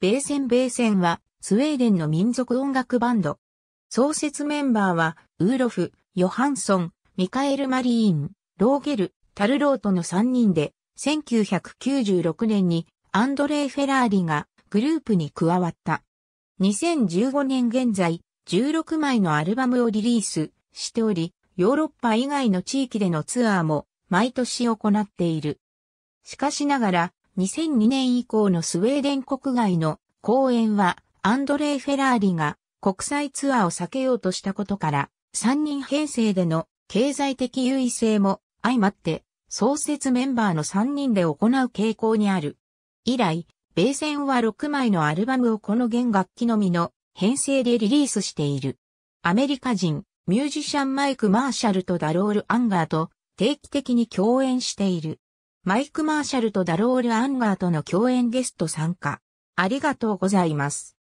ベーセンベーセンは、スウェーデンの民族音楽バンド。創設メンバーは、ウーロフ、ヨハンソン、ミカエル・マリーン、ローゲル、タルロートの3人で、1996年にアンドレイ・フェラーリがグループに加わった。2015年現在、16枚のアルバムをリリースしており、ヨーロッパ以外の地域でのツアーも毎年行っている。しかしながら、2002年以降のスウェーデン国外の公演は、アンドレイ・フェラーリが国際ツアーを避けようとしたことから、3人編成での経済的優位性も相まって、創設メンバーの3人で行う傾向にある。以来、米戦は6枚のアルバムをこの弦楽器のみの編成でリリースしている。アメリカ人、ミュージシャンマイク・マーシャルとダロール・アンガーと定期的に共演している。マイク・マーシャルとダロール・アンガーとの共演ゲスト参加。ありがとうございます。